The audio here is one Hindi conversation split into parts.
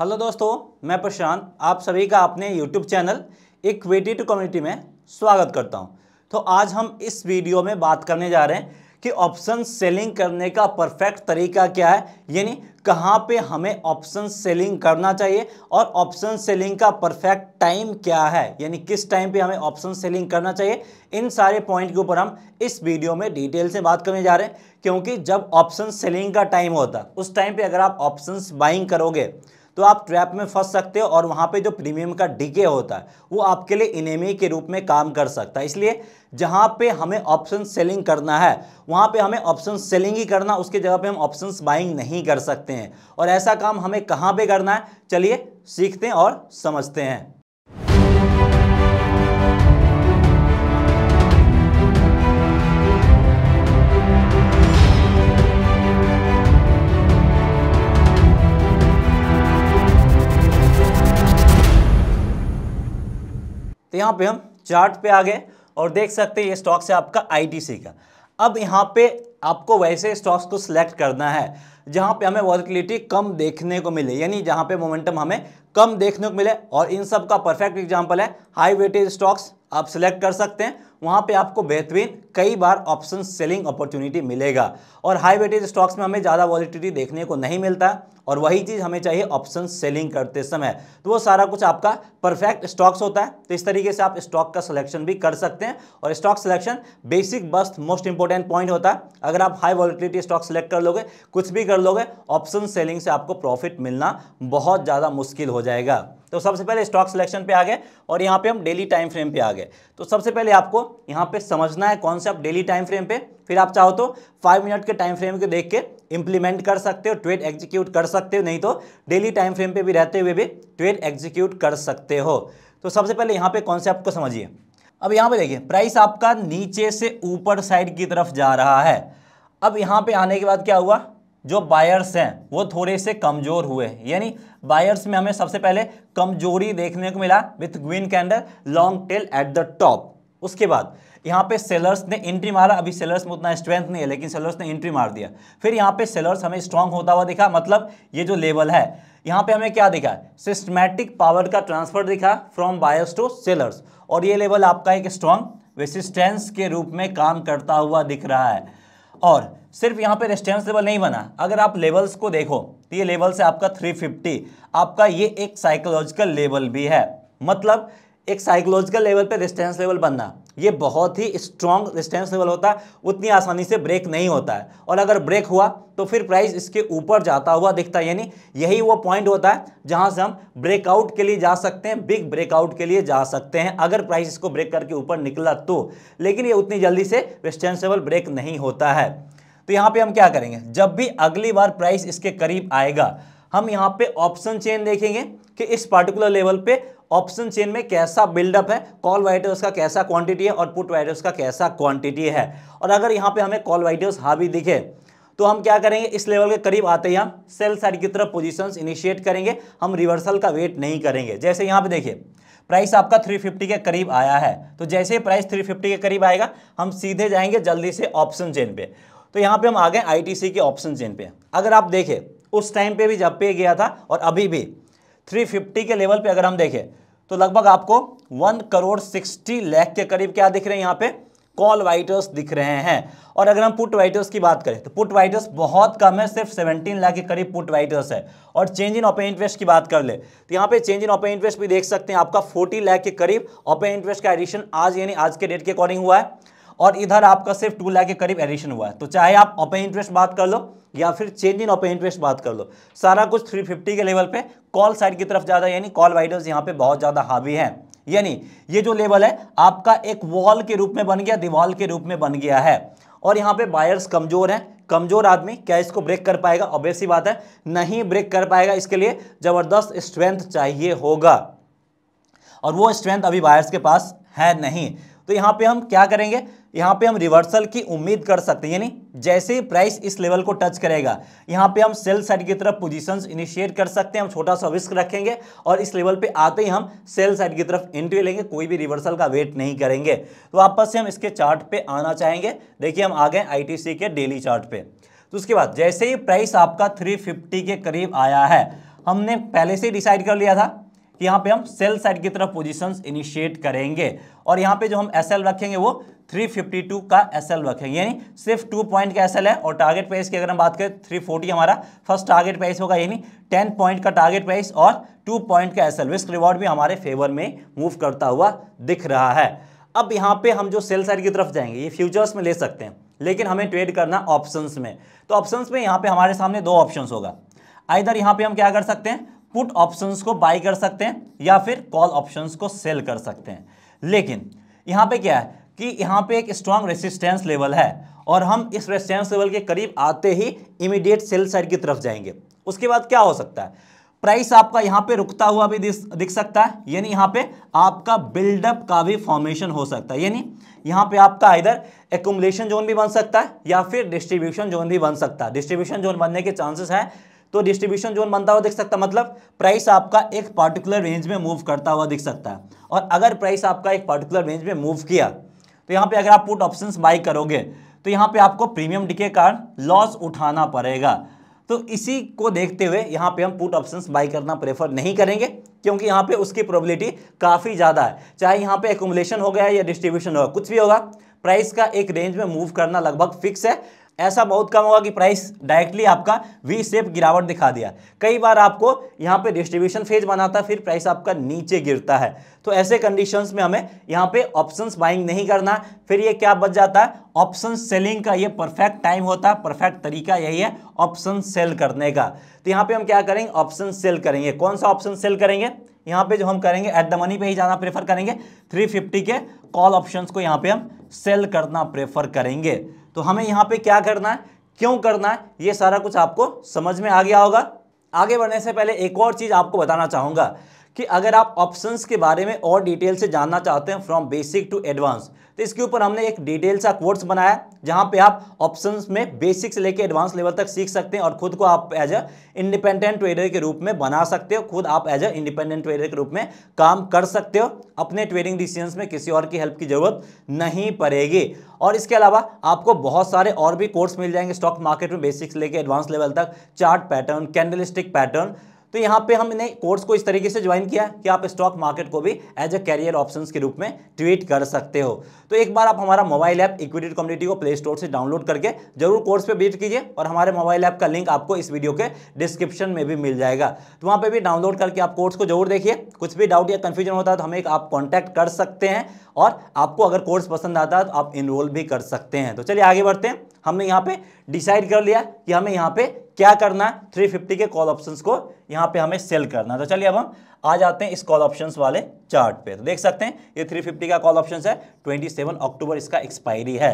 हेलो दोस्तों मैं प्रशांत आप सभी का अपने YouTube channel equity to community में स्वागत करता हूं तो आज हम इस वीडियो में बात करने जा रहे हैं कि ऑप्शन सेलिंग करने का परफेक्ट तरीका क्या है यानी कहां पे हमें ऑप्शन सेलिंग करना चाहिए और ऑप्शन सेलिंग का परफेक्ट टाइम क्या है यानी किस टाइम पे हमें ऑप्शन सेलिंग करना चाहिए इन सारे पॉइंट के ऊपर हम इस वीडियो में डिटेल से बात करने जा रहे हैं क्योंकि जब ऑप्शन सेलिंग का टाइम होता उस टाइम पर अगर आप ऑप्शन बाइंग करोगे तो आप ट्रैप में फंस सकते हो और वहाँ पे जो प्रीमियम का डीके होता है वो आपके लिए इनेमी के रूप में काम कर सकता है इसलिए जहाँ पे हमें ऑप्शन सेलिंग करना है वहाँ पे हमें ऑप्शन सेलिंग ही करना उसके जगह पे हम ऑप्शन बाइंग नहीं कर सकते हैं और ऐसा काम हमें कहाँ पर करना है चलिए सीखते हैं और समझते हैं यहाँ पे हम चार्ट पे आ गए और देख सकते हैं ये स्टॉक से आपका आईटीसी का अब यहाँ पे आपको वैसे स्टॉक्स को सिलेक्ट करना है जहाँ पे हमें वॉलिटिलिटी कम देखने को मिले यानी जहाँ पे मोमेंटम हमें कम देखने को मिले और इन सब का परफेक्ट एग्जाम्पल है हाई वेटेज स्टॉक्स आप सिलेक्ट कर सकते हैं वहाँ पे आपको बेहतरीन कई बार ऑप्शन सेलिंग अपॉर्चुनिटी मिलेगा और हाई वेटेज स्टॉक्स में हमें ज़्यादा वॉलिटिटी देखने को नहीं मिलता और वही चीज़ हमें चाहिए ऑप्शन सेलिंग करते समय तो वो सारा कुछ आपका परफेक्ट स्टॉक्स होता है तो इस तरीके से आप स्टॉक का सिलेक्शन भी कर सकते हैं और स्टॉक सिलेक्शन बेसिक बस मोस्ट इंपॉर्टेंट पॉइंट होता है अगर आप हाई वॉलिटिटी स्टॉक सेलेक्ट कर लोगे कुछ भी कर लोगे ऑप्शन सेलिंग से आपको प्रॉफिट मिलना बहुत ज़्यादा मुश्किल हो जाएगा तो सबसे पहले स्टॉक सिलेक्शन पे आ गए और यहाँ पे हम डेली टाइम फ्रेम पे आ गए तो सबसे पहले आपको यहाँ पे समझना है कॉन्सेप्ट डेली टाइम फ्रेम पे फिर आप चाहो तो फाइव मिनट के टाइम फ्रेम को देख के इंप्लीमेंट कर सकते हो ट्रेड एग्जीक्यूट कर सकते हो नहीं तो डेली टाइम फ्रेम पे भी रहते हुए भी ट्रेड एग्जीक्यूट कर सकते हो तो सबसे पहले यहाँ पे कॉन्सेप्ट को समझिए अब यहाँ पे देखिए प्राइस आपका नीचे से ऊपर साइड की तरफ जा रहा है अब यहाँ पे आने के बाद क्या हुआ जो बायर्स हैं वो थोड़े से कमज़ोर हुए यानी बायर्स में हमें सबसे पहले कमजोरी देखने को मिला with green candle long tail at the top उसके बाद यहाँ पे सेलर्स ने एंट्री मारा अभी सेलर्स में उतना स्ट्रेंथ नहीं है लेकिन सेलर्स ने एंट्री मार दिया फिर यहाँ पे सेलर्स हमें स्ट्रांग होता हुआ दिखा मतलब ये जो लेवल है यहाँ पे हमें क्या दिखा सिस्टमैटिक पावर का ट्रांसफर दिखा फ्रॉम बायर्स टू सेलर्स और ये लेवल आपका एक स्ट्रांग रेसिस्टेंस के रूप में काम करता हुआ दिख रहा है और सिर्फ यहाँ पे रेस्टेंस लेवल नहीं बना अगर आप लेवल्स को देखो तो ये लेवल से आपका 350 आपका ये एक साइकोलॉजिकल लेवल भी है मतलब एक साइकोलॉजिकल लेवल पे रेस्टेंस लेवल बनना ये बहुत ही स्ट्रॉन्ग रेस्टेंस लेवल होता है उतनी आसानी से ब्रेक नहीं होता है और अगर ब्रेक हुआ तो फिर प्राइस इसके ऊपर जाता हुआ दिखता है यानी यही वो पॉइंट होता है जहां से हम ब्रेकआउट के लिए जा सकते हैं बिग ब्रेकआउट के लिए जा सकते हैं अगर प्राइस इसको ब्रेक करके ऊपर निकला तो लेकिन ये उतनी जल्दी से रेस्टेंस लेवल ब्रेक नहीं होता है तो यहाँ पे हम क्या करेंगे जब भी अगली बार प्राइस इसके करीब आएगा हम यहाँ पे ऑप्शन चेन देखेंगे कि इस पर्टिकुलर लेवल पे ऑप्शन चेन में कैसा बिल्डअप है कॉल वाइटर्स का कैसा क्वांटिटी है और पुट वाइटर्स का कैसा क्वांटिटी है और अगर यहाँ पे हमें कॉल वाइटर्स हावी दिखे तो हम क्या करेंगे इस लेवल के करीब आते ही हम सेल साइड की तरफ पोजीशंस इनिशिएट करेंगे हम रिवर्सल का वेट नहीं करेंगे जैसे यहाँ पे देखिए प्राइस आपका 350 के करीब आया है तो जैसे ही प्राइस 350 के करीब आएगा हम सीधे जाएंगे जल्दी से ऑप्शन चेन पे तो यहाँ पे हम आ गए आईटीसी के ऑप्शन चेन पे अगर आप देखें उस टाइम पे भी जब पे गया था और अभी भी 350 के लेवल पे अगर हम देखें तो लगभग आपको वन करोड़ सिक्सटी लैख के करीब क्या दिख रहे हैं यहाँ पे कॉल वाइटर्स दिख रहे हैं और अगर हम पुट वाइटर्स की बात करें तो पुट वाइटर्स बहुत कम है सिर्फ 17 लाख के करीब पुट वाइटर्स है और चेंज इन ओपन इंटरेस्ट की बात कर ले तो यहाँ पे चेंज इन ओपन इंटरेस्ट भी देख सकते हैं आपका 40 लाख के करीब ओपन इंटरेस्ट का एडिशन आज यानी आज के डेट के अकॉर्डिंग हुआ है और इधर आपका सिर्फ टू लाख के करीब एडिशन हुआ है तो चाहे आप ओपन इंटरेस्ट बात कर लो या फिर चेंज इन ओपन इंटरेस्ट बात कर लो सारा कुछ 350 के लेवल पे कॉल साइड की तरफ ज़्यादा यानी कॉल वाइडर्स यहाँ पे बहुत ज़्यादा हावी है यानी ये जो लेवल है आपका एक वॉल के रूप में बन गया दीवाल के रूप में बन गया है और यहाँ पे बायर्स कमजोर हैं कमजोर आदमी क्या इसको ब्रेक कर पाएगा ऑब्वियस ही बात है नहीं ब्रेक कर पाएगा इसके लिए जबरदस्त स्ट्रेंथ चाहिए होगा और वो स्ट्रेंथ अभी बायर्स के पास है नहीं तो यहाँ पे हम क्या करेंगे यहाँ पे हम रिवर्सल की उम्मीद कर सकते हैं यानी जैसे ही प्राइस इस लेवल को टच करेगा यहाँ पे हम सेल साइड की तरफ पोजीशंस इनिशिएट कर सकते हैं हम छोटा सा रिस्क रखेंगे और इस लेवल पे आते ही हम सेल साइड की तरफ एंट्री लेंगे कोई भी रिवर्सल का वेट नहीं करेंगे तो वापस से हम इसके चार्ट पे आना चाहेंगे देखिए हम आ गए आई के डेली चार्ट पे तो उसके बाद जैसे ही प्राइस आपका थ्री के करीब आया है हमने पहले से डिसाइड कर लिया था कि यहाँ पे हम सेल साइड की तरफ पोजीशंस इनिशिएट करेंगे और यहाँ पे जो हम एस रखेंगे वो 352 का एस रखेंगे यानी सिर्फ टू पॉइंट का एस है और टारगेट प्राइस की अगर हम बात करें 340 हमारा फर्स्ट टारगेट प्राइस होगा यानी 10 पॉइंट का टारगेट प्राइस और टू पॉइंट का एस एल रिस्क रिवॉर्ड भी हमारे फेवर में मूव करता हुआ दिख रहा है अब यहाँ पर हम जो सेल साइड की तरफ जाएंगे ये फ्यूचर्स में ले सकते हैं लेकिन हमें ट्रेड करना ऑप्शंस में तो ऑप्शंस में यहाँ पे हमारे सामने दो ऑप्शंस होगा आइधर यहाँ पे हम क्या कर सकते हैं पुट ऑप्शंस को बाई कर सकते हैं या फिर कॉल ऑप्शंस को सेल कर सकते हैं लेकिन यहाँ पे क्या है कि यहाँ पे एक स्ट्रांग रेसिस्टेंस लेवल है और हम इस रेसिस्टेंस लेवल के करीब आते ही इमीडिएट सेल साइड की तरफ जाएंगे उसके बाद क्या हो सकता है प्राइस आपका यहाँ पे रुकता हुआ भी दिख सकता है यानी यहाँ पे आपका बिल्डअप का भी फॉर्मेशन हो सकता है यानी यहाँ पे आपका इधर एकुमलेशन जोन भी बन सकता है या फिर डिस्ट्रीब्यूशन जोन भी बन सकता है डिस्ट्रीब्यूशन जोन बनने के चांसेस है तो डिस्ट्रीब्यूशन जोन बनता हुआ दिख सकता है मतलब प्राइस आपका एक पर्टिकुलर रेंज में मूव करता हुआ दिख सकता है और अगर प्राइस आपका एक पर्टिकुलर रेंज में मूव किया तो यहाँ पे अगर आप पुट ऑप्शन बाई करोगे तो यहाँ पे आपको प्रीमियम डी के कारण लॉस उठाना पड़ेगा तो इसी को देखते हुए यहाँ पे हम पुट ऑप्शंस बाई करना प्रेफर नहीं करेंगे क्योंकि यहाँ पे उसकी प्रोबेबिलिटी काफ़ी ज़्यादा है चाहे यहाँ पे एकोमोलेशन हो गया या डिस्ट्रीब्यूशन होगा कुछ भी होगा प्राइस का एक रेंज में मूव करना लगभग फिक्स है ऐसा बहुत कम होगा कि प्राइस डायरेक्टली आपका वी सेप गिरावट दिखा दिया कई बार आपको यहाँ पे डिस्ट्रीब्यूशन फेज बनाता फिर प्राइस आपका नीचे गिरता है तो ऐसे कंडीशंस में हमें यहाँ पे ऑप्शंस बाइंग नहीं करना फिर ये क्या बच जाता है ऑप्शन सेलिंग का ये परफेक्ट टाइम होता है परफेक्ट तरीका यही है ऑप्शन सेल करने का तो यहाँ पर हम क्या करेंगे ऑप्शन सेल करेंगे कौन सा ऑप्शन सेल करेंगे यहाँ पे जो हम करेंगे एट द मनी पे ही जाना प्रेफर करेंगे 350 के कॉल ऑप्शंस को यहाँ पे हम सेल करना प्रेफर करेंगे तो हमें यहाँ पे क्या करना है क्यों करना है ये सारा कुछ आपको समझ में आ गया होगा आगे बढ़ने से पहले एक और चीज़ आपको बताना चाहूँगा कि अगर आप ऑप्शंस के बारे में और डिटेल से जानना चाहते हैं फ्रॉम बेसिक टू एडवांस तो इसके ऊपर हमने एक डिटेल सा कोर्स बनाया जहां पे आप ऑप्शंस में बेसिक से लेकर एडवांस लेवल तक सीख सकते हैं और खुद को आप एज अ इंडिपेंडेंट ट्रेडर के रूप में बना सकते हो खुद आप एज अ इंडिपेंडेंट ट्रेडर के रूप में काम कर सकते हो अपने ट्रेडिंग डिसीजन में किसी और की हेल्प की जरूरत नहीं पड़ेगी और इसके अलावा आपको बहुत सारे और भी कोर्स मिल जाएंगे स्टॉक मार्केट में बेसिक्स लेके एडवांस लेवल तक चार्ट पैटर्न कैंडलिस्टिक पैटर्न तो यहाँ पे हमने कोर्स को इस तरीके से ज्वाइन किया कि आप स्टॉक मार्केट को भी एज ए कैरियर ऑप्शंस के रूप में ट्वीट कर सकते हो तो एक बार आप हमारा मोबाइल ऐप इक्विटेड कम्युनिटी को प्ले स्टोर से डाउनलोड करके जरूर कोर्स पर विजिट कीजिए और हमारे मोबाइल ऐप का लिंक आपको इस वीडियो के डिस्क्रिप्शन में भी मिल जाएगा तो वहाँ पर भी डाउनलोड करके आप कोर्स को जरूर देखिए कुछ भी डाउट या कन्फ्यूजन होता है तो हमें आप कॉन्टैक्ट कर सकते हैं और आपको अगर कोर्स पसंद आता है तो आप इनरोल भी कर सकते हैं तो चलिए आगे बढ़ते हैं हमने यहाँ पे डिसाइड कर लिया कि हमें यहाँ पे क्या करना है 350 के कॉल ऑप्शंस को यहाँ पे हमें सेल करना तो चलिए अब हम आ जाते हैं इस कॉल ऑप्शंस वाले चार्ट पे तो देख सकते हैं ये 350 का कॉल ऑप्शंस है 27 अक्टूबर इसका एक्सपायरी है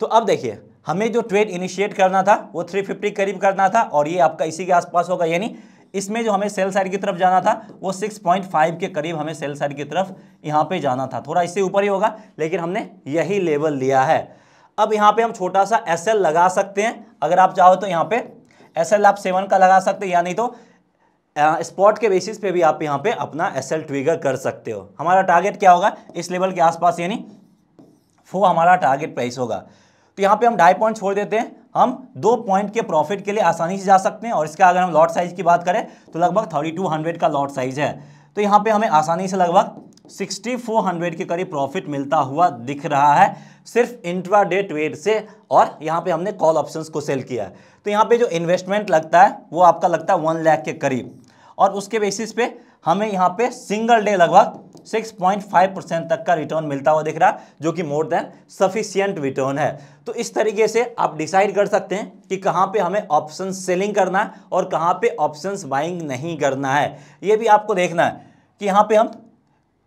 तो अब देखिए हमें जो ट्रेड इनिशिएट करना था वो 350 करीब करना था और ये आपका इसी के आसपास होगा यानी इसमें जो हमें सेल साइड की तरफ जाना था वो 6.5 के करीब हमें सेल साइड की तरफ यहाँ पे जाना था थोड़ा इससे ऊपर ही होगा लेकिन हमने यही लेवल लिया है अब यहाँ पे हम छोटा सा एस एल लगा सकते हैं अगर आप चाहो तो यहाँ पे एस एल आप सेवन का लगा सकते हैं या नहीं तो स्पॉट के बेसिस पे भी आप यहाँ पे अपना एस एल ट्विगर कर सकते हो हमारा टारगेट क्या होगा इस लेवल के आसपास यानी फो हमारा टारगेट प्राइस होगा तो यहाँ पे हम ढाई पॉइंट छोड़ देते हैं हम दो पॉइंट के प्रॉफिट के लिए आसानी से जा सकते हैं और इसका अगर हम लॉट साइज़ की बात करें तो लगभग थर्टी टू हंड्रेड का लॉट साइज़ है तो यहाँ पर हमें आसानी से लगभग सिक्सटी फोर हंड्रेड के करीब प्रॉफिट मिलता हुआ दिख रहा है सिर्फ इंट्रा डे ट्रेड से और यहाँ पे हमने कॉल ऑप्शंस को सेल किया है तो यहाँ पे जो इन्वेस्टमेंट लगता है वो आपका लगता है वन लाख के करीब और उसके बेसिस पे हमें यहाँ पे सिंगल डे लगभग 6.5 परसेंट तक का रिटर्न मिलता हुआ दिख रहा है जो कि मोर देन सफिशियंट रिटर्न है तो इस तरीके से आप डिसाइड कर सकते हैं कि कहाँ पे हमें ऑप्शन सेलिंग करना है और कहाँ पे ऑप्शंस बाइंग नहीं करना है ये भी आपको देखना है कि यहाँ पे हम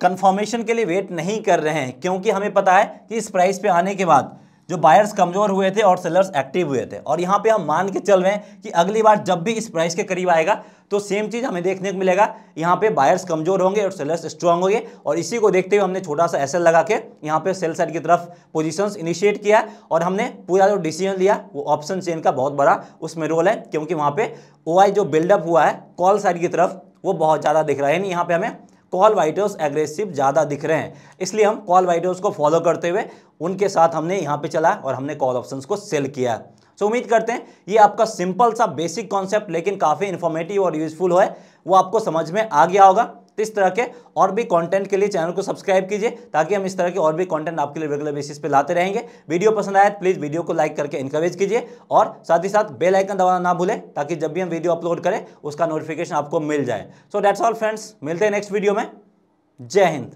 कन्फर्मेशन के लिए वेट नहीं कर रहे हैं क्योंकि हमें पता है कि इस प्राइस पे आने के बाद जो बायर्स कमज़ोर हुए थे और सेलर्स एक्टिव हुए थे और यहाँ पे हम मान के चल रहे हैं कि अगली बार जब भी इस प्राइस के करीब आएगा तो सेम चीज़ हमें देखने को मिलेगा यहाँ पे बायर्स कमज़ोर होंगे और सेलर्स स्ट्रांग होंगे और इसी को देखते हुए हमने छोटा सा एसएल लगा के यहाँ पे सेल साइड की तरफ पोजीशंस इनिशिएट किया और हमने पूरा जो डिसीजन लिया वो ऑप्शन चेन का बहुत बड़ा उसमें रोल है क्योंकि वहाँ पर ओ जो बिल्डअप हुआ है कॉल साइड की तरफ वो बहुत ज़्यादा दिख रहा है यानी यहाँ पर हमें कॉल वाइटर्स एग्रेसिव ज़्यादा दिख रहे हैं इसलिए हम कॉल वाइटर्स को फॉलो करते हुए उनके साथ हमने यहाँ पे चला और हमने कॉल ऑप्शन को सेल किया सो so, उम्मीद करते हैं ये आपका सिंपल सा बेसिक कॉन्सेप्ट लेकिन काफ़ी इन्फॉर्मेटिव और यूजफुल है वो आपको समझ में आ गया होगा तो इस तरह के और भी कंटेंट के लिए चैनल को सब्सक्राइब कीजिए ताकि हम इस तरह के और भी कंटेंट आपके लिए रेगुलर बेसिस पे लाते रहेंगे वीडियो पसंद आया तो प्लीज़ वीडियो को लाइक करके इंकरेज कीजिए और साथ ही साथ बेल आइकन दबाना ना भूलें ताकि जब भी हम वीडियो अपलोड करें उसका नोटिफिकेशन आपको मिल जाए सो डैट्स ऑल फ्रेंड्स मिलते हैं नेक्स्ट वीडियो में जय हिंद